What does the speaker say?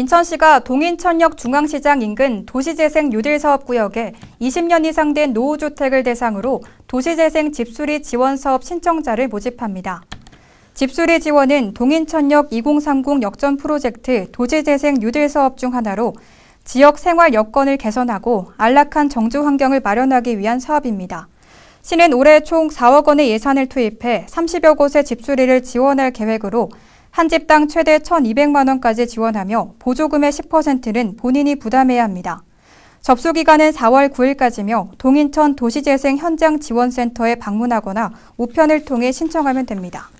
인천시가 동인천역 중앙시장 인근 도시재생 뉴딜사업구역에 20년 이상 된 노후주택을 대상으로 도시재생 집수리 지원 사업 신청자를 모집합니다. 집수리 지원은 동인천역 2030 역전 프로젝트 도시재생 뉴딜사업 중 하나로 지역 생활 여건을 개선하고 안락한 정주 환경을 마련하기 위한 사업입니다. 시는 올해 총 4억 원의 예산을 투입해 30여 곳의 집수리를 지원할 계획으로 한 집당 최대 1,200만 원까지 지원하며 보조금의 10%는 본인이 부담해야 합니다. 접수 기간은 4월 9일까지며 동인천 도시재생 현장 지원센터에 방문하거나 우편을 통해 신청하면 됩니다.